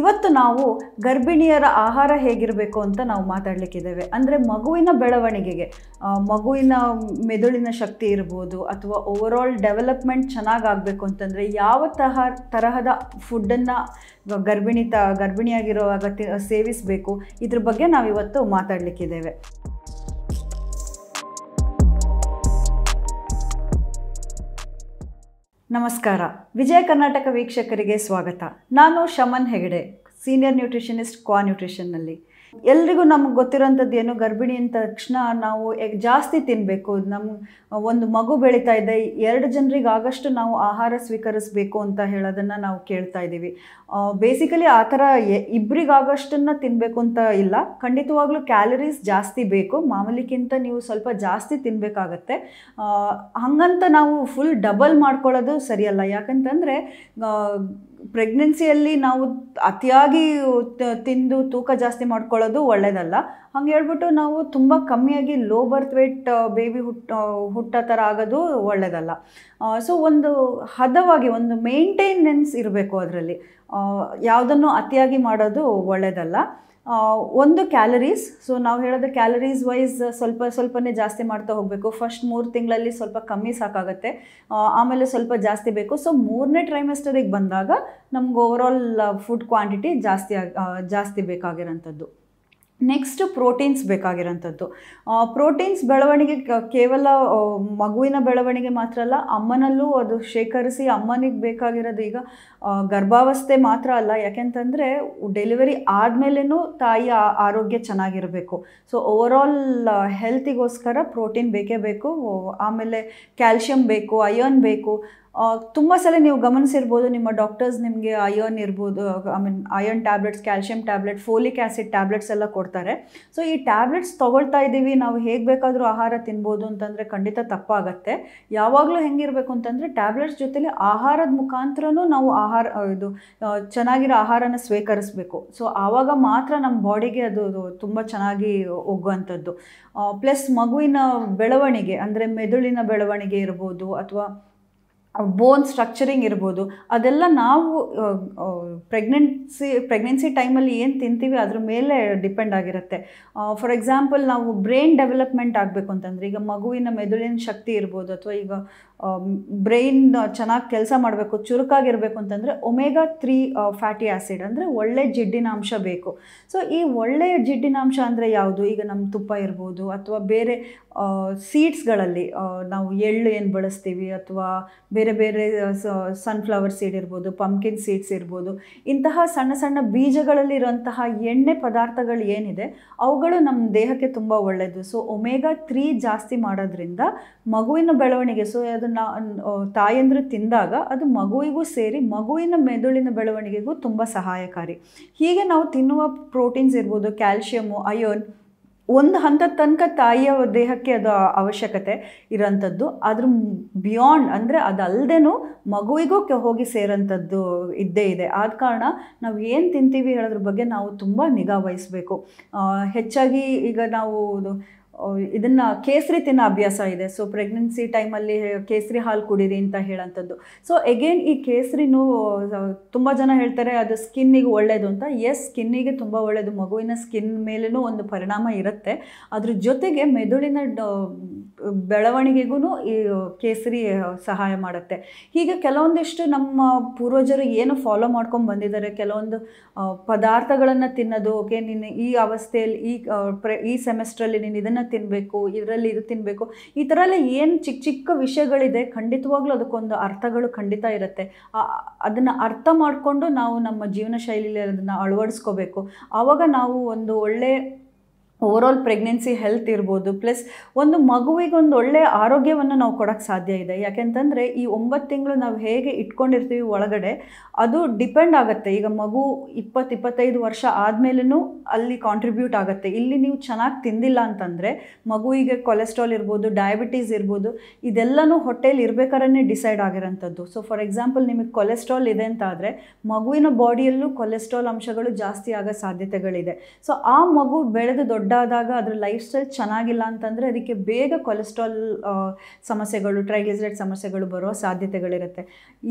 ಇವತ್ತು ನಾವು ಗರ್ಭಿಣಿಯರ ಆಹಾರ ಹೇಗಿರಬೇಕು ಅಂತ ನಾವು ಮಾತಾಡಲಿಕ್ಕಿದ್ದೇವೆ ಅಂದರೆ ಮಗುವಿನ ಬೆಳವಣಿಗೆಗೆ ಮಗುವಿನ ಮೆದುಳಿನ ಶಕ್ತಿ ಇರ್ಬೋದು ಅಥವಾ ಓವರಾಲ್ ಡೆವಲಪ್ಮೆಂಟ್ ಚೆನ್ನಾಗಾಗಬೇಕು ಅಂತಂದರೆ ಯಾವ ತಹ ತರಹದ ಫುಡ್ಡನ್ನು ಗರ್ಭಿಣಿ ತ ಗರ್ಭಿಣಿಯಾಗಿರುವಾಗ ಸೇವಿಸಬೇಕು ಇದ್ರ ಬಗ್ಗೆ ನಾವಿವತ್ತು ಮಾತಾಡಲಿಕ್ಕಿದ್ದೇವೆ ನಮಸ್ಕಾರ ವಿಜಯ ಕರ್ನಾಟಕ ವೀಕ್ಷಕರಿಗೆ ಸ್ವಾಗತ ನಾನು ಶಮನ್ ಹೆಗಡೆ ಸೀನಿಯರ್ ನ್ಯೂಟ್ರಿಷನಿಸ್ಟ್ ಕ್ವಾ ನ್ಯೂಟ್ರಿಷನ್ನಲ್ಲಿ ಎಲ್ರಿಗೂ ನಮ್ಗೆ ಗೊತ್ತಿರೋಂಥದ್ದು ಏನು ಗರ್ಭಿಣಿ ಅಂದ ತಕ್ಷಣ ನಾವು ಜಾಸ್ತಿ ತಿನ್ನಬೇಕು ನಮ್ಮ ಒಂದು ಮಗು ಬೆಳೀತಾ ಇದೆ ಎರಡು ಜನರಿಗೆ ಆಗಷ್ಟು ನಾವು ಆಹಾರ ಸ್ವೀಕರಿಸಬೇಕು ಅಂತ ಹೇಳೋದನ್ನು ನಾವು ಕೇಳ್ತಾ ಇದ್ದೀವಿ ಬೇಸಿಕಲಿ ಆ ಥರ ಇಬ್ಬರಿಗಾಗಷ್ಟನ್ನು ತಿನ್ನಬೇಕು ಅಂತ ಇಲ್ಲ ಖಂಡಿತವಾಗ್ಲೂ ಕ್ಯಾಲರೀಸ್ ಜಾಸ್ತಿ ಬೇಕು ಮಾಮೂಲಿಗಿಂತ ನೀವು ಸ್ವಲ್ಪ ಜಾಸ್ತಿ ತಿನ್ನಬೇಕಾಗತ್ತೆ ಹಾಗಂತ ನಾವು ಫುಲ್ ಡಬಲ್ ಮಾಡ್ಕೊಳ್ಳೋದು ಸರಿಯಲ್ಲ ಯಾಕಂತಂದರೆ ಪ್ರೆಗ್ನೆನ್ಸಿಯಲ್ಲಿ ನಾವು ಅತಿಯಾಗಿ ತಿಂದು ತೂಕ ಜಾಸ್ತಿ ಮಾಡ್ಕೊಳ್ಳೋದು ಒಳ್ಳೆಯದಲ್ಲ ಹಂಗೆ ಹೇಳ್ಬಿಟ್ಟು ನಾವು ತುಂಬ ಕಮ್ಮಿಯಾಗಿ ಲೋ ಬರ್ತ್ ವೇಟ್ ಬೇಬಿ ಹುಟ್ಟ ಹುಟ್ಟೋ ಥರ ಆಗೋದು ಒಳ್ಳೆಯದಲ್ಲ ಸೊ ಒಂದು ಹದವಾಗಿ ಒಂದು ಮೇಂಟೈನೆನ್ಸ್ ಇರಬೇಕು ಅದರಲ್ಲಿ ಯಾವುದನ್ನು ಅತಿಯಾಗಿ ಮಾಡೋದು ಒಳ್ಳೆಯದಲ್ಲ ಒಂದು ಕ್ಯಾಲರೀಸ್ ಸೊ ನಾವು ಹೇಳೋದು ಕ್ಯಾಲರೀಸ್ ವೈಸ್ ಸ್ವಲ್ಪ ಸ್ವಲ್ಪನೇ ಜಾಸ್ತಿ ಮಾಡ್ತಾ ಹೋಗಬೇಕು ಫಸ್ಟ್ ಮೂರು ತಿಂಗಳಲ್ಲಿ ಸ್ವಲ್ಪ ಕಮ್ಮಿ ಸಾಕಾಗುತ್ತೆ ಆಮೇಲೆ ಸ್ವಲ್ಪ ಜಾಸ್ತಿ ಬೇಕು ಸೊ ಮೂರನೇ ಟ್ರೈಮೆಸ್ಟರಿಗೆ ಬಂದಾಗ ನಮ್ಗೆ ಓವರಾಲ್ ಫುಡ್ ಕ್ವಾಂಟಿಟಿ ಜಾಸ್ತಿ ಜಾಸ್ತಿ ಬೇಕಾಗಿರೋಂಥದ್ದು ನೆಕ್ಸ್ಟ್ ಪ್ರೋಟೀನ್ಸ್ ಬೇಕಾಗಿರೋಂಥದ್ದು ಪ್ರೋಟೀನ್ಸ್ ಬೆಳವಣಿಗೆ ಕೇವಲ ಮಗುವಿನ ಬೆಳವಣಿಗೆ ಮಾತ್ರ ಅಲ್ಲ ಅಮ್ಮನಲ್ಲೂ ಅದು ಶೇಖರಿಸಿ ಅಮ್ಮನಿಗೆ ಬೇಕಾಗಿರೋದು ಈಗ ಗರ್ಭಾವಸ್ಥೆ ಮಾತ್ರ ಅಲ್ಲ ಯಾಕೆಂತಂದರೆ ಡೆಲಿವರಿ ಆದಮೇಲೂ ತಾಯಿಯ ಆರೋಗ್ಯ ಚೆನ್ನಾಗಿರಬೇಕು ಸೊ ಓವರಾಲ್ ಹೆಲ್ತಿಗೋಸ್ಕರ ಪ್ರೋಟೀನ್ ಬೇಕೇ ಬೇಕು ಆಮೇಲೆ ಕ್ಯಾಲ್ಶಿಯಂ ಬೇಕು ಅಯರ್ನ್ ಬೇಕು ತುಂಬ ಸಲ ನೀವು ಗಮನಿಸಿರ್ಬೋದು ನಿಮ್ಮ ಡಾಕ್ಟರ್ಸ್ ನಿಮಗೆ ಅಯರ್ನ್ ಇರ್ಬೋದು I mean iron tablets calcium tablet folic acid tablets ಎಲ್ಲ ಕೊಡ್ತಾರೆ ಸೊ ಈ ಟ್ಯಾಬ್ಲೆಟ್ಸ್ ತೊಗೊಳ್ತಾ ಇದ್ದೀವಿ ನಾವು ಹೇಗೆ ಬೇಕಾದರೂ ಆಹಾರ ತಿನ್ಬೋದು ಅಂತಂದರೆ ಖಂಡಿತ ತಪ್ಪಾಗತ್ತೆ ಯಾವಾಗಲೂ ಹೆಂಗಿರಬೇಕು ಅಂತಂದರೆ ಟ್ಯಾಬ್ಲೆಟ್ಸ್ ಜೊತೆಲಿ ಆಹಾರದ ಮುಖಾಂತರನೂ ನಾವು ಆಹಾರ ಇದು ಚೆನ್ನಾಗಿರೋ ಆಹಾರನ ಸ್ವೀಕರಿಸಬೇಕು ಸೊ ಆವಾಗ ಮಾತ್ರ ನಮ್ಮ ಬಾಡಿಗೆ ಅದು ತುಂಬ ಚೆನ್ನಾಗಿ ಒಗ್ಗುವಂಥದ್ದು ಪ್ಲಸ್ ಮಗುವಿನ ಬೆಳವಣಿಗೆ ಅಂದರೆ ಮೆದುಳಿನ ಬೆಳವಣಿಗೆ ಇರ್ಬೋದು ಅಥವಾ ಬೋನ್ ಸ್ಟ್ರಕ್ಚರಿಂಗ್ ಇರ್ಬೋದು ಅದೆಲ್ಲ ನಾವು ಪ್ರೆಗ್ನೆನ್ಸಿ ಪ್ರೆಗ್ನೆನ್ಸಿ ಟೈಮಲ್ಲಿ ಏನು ತಿಂತೀವಿ ಅದ್ರ ಮೇಲೆ ಡಿಪೆಂಡ್ ಆಗಿರುತ್ತೆ ಫಾರ್ ಎಕ್ಸಾಂಪಲ್ ನಾವು ಬ್ರೈನ್ ಡೆವಲಪ್ಮೆಂಟ್ ಆಗಬೇಕು ಅಂತಂದರೆ ಈಗ ಮಗುವಿನ ಮೆದುಳಿನ ಶಕ್ತಿ ಇರ್ಬೋದು ಅಥವಾ ಈಗ ಬ್ರೈನ್ ಚೆನ್ನಾಗಿ ಕೆಲಸ ಮಾಡಬೇಕು ಚುರುಕಾಗಿರಬೇಕು ಅಂತಂದರೆ ಒಮೇಗಾ ತ್ರೀ ಫ್ಯಾಟಿ ಆ್ಯಸಿಡ್ ಅಂದರೆ ಒಳ್ಳೆ ಜಿಡ್ಡಿನ ಬೇಕು ಸೊ ಈ ಒಳ್ಳೆಯ ಜಿಡ್ಡಿನಾಂಶ ಅಂದರೆ ಯಾವುದು ಈಗ ನಮ್ಮ ತುಪ್ಪ ಇರ್ಬೋದು ಅಥವಾ ಬೇರೆ ಸೀಡ್ಸ್ಗಳಲ್ಲಿ ನಾವು ಎಳ್ಳು ಏನು ಬಳಸ್ತೀವಿ ಅಥವಾ ಬೇರೆ ಬೇರೆ ಸನ್ಫ್ಲವರ್ ಸೀಡ್ ಇರ್ಬೋದು ಪಂಪ್ಕಿನ್ ಸೀಡ್ಸ್ ಇರ್ಬೋದು ಇಂತಹ ಸಣ್ಣ ಸಣ್ಣ ಬೀಜಗಳಲ್ಲಿರುವಂತಹ ಎಣ್ಣೆ ಪದಾರ್ಥಗಳು ಏನಿದೆ ಅವುಗಳು ನಮ್ಮ ದೇಹಕ್ಕೆ ತುಂಬ ಒಳ್ಳೆಯದು ಸೊ ಒಮೇಗಾ ತ್ರೀ ಜಾಸ್ತಿ ಮಾಡೋದ್ರಿಂದ ಮಗುವಿನ ಬೆಳವಣಿಗೆ ಸೊ ಅದನ್ನು ತಾಯಂದರು ತಿಂದಾಗ ಅದು ಮಗುವಿಗೂ ಸೇರಿ ಮಗುವಿನ ಮೆದುಳಿನ ಬೆಳವಣಿಗೆಗೂ ತುಂಬ ಸಹಾಯಕಾರಿ ಹೀಗೆ ನಾವು ತಿನ್ನುವ ಪ್ರೋಟೀನ್ಸ್ ಇರ್ಬೋದು ಕ್ಯಾಲ್ಶಿಯಮು ಅಯೋನ್ ಒಂದು ಹಂತದ ತನಕ ತಾಯಿಯ ದೇಹಕ್ಕೆ ಅದು ಅವಶ್ಯಕತೆ ಇರೋಂಥದ್ದು ಅದ್ರ ಬಿಯಾಂಡ್ ಅಂದರೆ ಅದಲ್ಲದೆ ಮಗುವಿಗೂ ಹೋಗಿ ಸೇರೋಂಥದ್ದು ಇದ್ದೇ ಇದೆ ಆದ ಕಾರಣ ನಾವು ಏನು ತಿಂತೀವಿ ಹೇಳೋದ್ರ ಬಗ್ಗೆ ನಾವು ತುಂಬ ನಿಗಾ ವಹಿಸ್ಬೇಕು ಹೆಚ್ಚಾಗಿ ಈಗ ನಾವು ಇದನ್ನು ಕೇಸರಿ ತಿನ್ನೋ ಅಭ್ಯಾಸ ಇದೆ ಸೊ ಪ್ರೆಗ್ನೆನ್ಸಿ ಟೈಮಲ್ಲಿ ಕೇಸರಿ ಹಾಲು ಕುಡೀರಿ ಅಂತ ಹೇಳೋಂಥದ್ದು ಸೊ ಎಗೇನ್ ಈ ಕೇಸರಿನೂ ತುಂಬ ಜನ ಹೇಳ್ತಾರೆ ಅದು ಸ್ಕಿನ್ನಿಗೆ ಒಳ್ಳೆಯದು ಅಂತ ಎಸ್ ಸ್ಕಿನ್ನಿಗೆ ತುಂಬ ಒಳ್ಳೆಯದು ಮಗುವಿನ ಸ್ಕಿನ್ ಮೇಲೂ ಒಂದು ಪರಿಣಾಮ ಇರುತ್ತೆ ಅದ್ರ ಜೊತೆಗೆ ಮೆದುಳಿನ ಬೆಳವಣಿಗೆಗೂ ಈ ಕೇಸರಿ ಸಹಾಯ ಮಾಡುತ್ತೆ ಹೀಗೆ ಕೆಲವೊಂದಿಷ್ಟು ನಮ್ಮ ಪೂರ್ವಜರು ಏನು ಫಾಲೋ ಮಾಡ್ಕೊಂಡು ಬಂದಿದ್ದಾರೆ ಕೆಲವೊಂದು ಪದಾರ್ಥಗಳನ್ನು ತಿನ್ನೋದು ಓಕೆ ನೀನು ಈ ಅವಸ್ಥೆಯಲ್ಲಿ ಈ ಪ್ರೆ ಈ ಸೆಮೆಸ್ಟ್ರಲ್ಲಿ ನೀನು ಇದನ್ನು ತಿನ್ನಬೇಕು ಇದರಲ್ಲಿ ಇದು ತಿನ್ನಬೇಕು ಈ ಥರ ಎಲ್ಲ ಏನು ಚಿಕ್ಕ ಚಿಕ್ಕ ವಿಷಯಗಳಿದೆ ಖಂಡಿತವಾಗ್ಲೂ ಅದಕ್ಕೊಂದು ಅರ್ಥಗಳು ಖಂಡಿತ ಇರುತ್ತೆ ಅದನ್ನು ಅರ್ಥ ಮಾಡಿಕೊಂಡು ನಾವು ನಮ್ಮ ಜೀವನ ಶೈಲಿಯಲ್ಲಿ ಅದನ್ನು ಅಳವಡಿಸ್ಕೋಬೇಕು ಆವಾಗ ನಾವು ಒಂದು ಒಳ್ಳೆ ಓವರ್ ಆಲ್ ಪ್ರೆಗ್ನೆನ್ಸಿ ಹೆಲ್ತ್ ಇರ್ಬೋದು ಪ್ಲಸ್ ಒಂದು ಒಂದು ಒಳ್ಳೆಯ ಆರೋಗ್ಯವನ್ನು ನಾವು ಕೊಡೋಕ್ಕೆ ಸಾಧ್ಯ ಇದೆ ಯಾಕೆಂತಂದರೆ ಈ ಒಂಬತ್ತು ತಿಂಗಳು ನಾವು ಹೇಗೆ ಇಟ್ಕೊಂಡಿರ್ತೀವಿ ಒಳಗಡೆ ಅದು ಡಿಪೆಂಡ್ ಆಗುತ್ತೆ ಈಗ ಮಗು ಇಪ್ಪತ್ತು ಇಪ್ಪತ್ತೈದು ವರ್ಷ ಆದಮೇಲೂ ಅಲ್ಲಿ ಕಾಂಟ್ರಿಬ್ಯೂಟ್ ಆಗುತ್ತೆ ಇಲ್ಲಿ ನೀವು ಚೆನ್ನಾಗಿ ತಿಂದಿಲ್ಲ ಅಂತಂದರೆ ಮಗುವಿಗೆ ಕೊಲೆಸ್ಟ್ರಾಲ್ ಇರ್ಬೋದು ಡಯಾಬಿಟೀಸ್ ಇರ್ಬೋದು ಇದೆಲ್ಲನೂ ಹೊಟ್ಟೆಲಿ ಇರಬೇಕಾರೇ ಡಿಸೈಡ್ ಆಗಿರೋಂಥದ್ದು ಸೊ ಫಾರ್ ಎಕ್ಸಾಂಪಲ್ ನಿಮಗೆ ಕೊಲೆಸ್ಟ್ರಾಲ್ ಇದೆ ಅಂತ ಆದರೆ ಮಗುವಿನ ಬಾಡಿಯಲ್ಲೂ ಕೊಲೆಸ್ಟ್ರಾಲ್ ಅಂಶಗಳು ಜಾಸ್ತಿ ಆಗೋ ಸಾಧ್ಯತೆಗಳಿದೆ ಸೊ ಆ ಮಗು ಬೆಳೆದು ದೊಡ್ಡ ದೊಡ್ಡಾದಾಗ ಅದರ ಲೈಫ್ ಸ್ಟೈಲ್ ಚೆನ್ನಾಗಿಲ್ಲ ಅಂತಂದರೆ ಅದಕ್ಕೆ ಬೇಗ ಕೊಲೆಸ್ಟ್ರಾಲ್ ಸಮಸ್ಯೆಗಳು ಟ್ರೈಗ್ಲಿಸರೈಡ್ ಸಮಸ್ಯೆಗಳು ಬರುವ ಸಾಧ್ಯತೆಗಳಿರುತ್ತೆ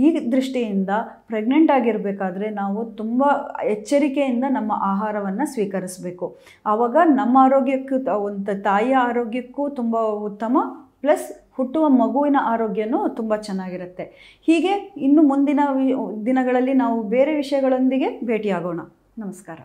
ಈ ದೃಷ್ಟಿಯಿಂದ ಪ್ರೆಗ್ನೆಂಟ್ ಆಗಿರಬೇಕಾದ್ರೆ ನಾವು ತುಂಬ ಎಚ್ಚರಿಕೆಯಿಂದ ನಮ್ಮ ಆಹಾರವನ್ನು ಸ್ವೀಕರಿಸಬೇಕು ಆವಾಗ ನಮ್ಮ ಆರೋಗ್ಯಕ್ಕೂ ಒಂದು ತಾಯಿಯ ಆರೋಗ್ಯಕ್ಕೂ ತುಂಬ ಉತ್ತಮ ಪ್ಲಸ್ ಹುಟ್ಟುವ ಮಗುವಿನ ಆರೋಗ್ಯನೂ ತುಂಬ ಚೆನ್ನಾಗಿರುತ್ತೆ ಹೀಗೆ ಇನ್ನು ಮುಂದಿನ ದಿನಗಳಲ್ಲಿ ನಾವು ಬೇರೆ ವಿಷಯಗಳೊಂದಿಗೆ ಭೇಟಿಯಾಗೋಣ ನಮಸ್ಕಾರ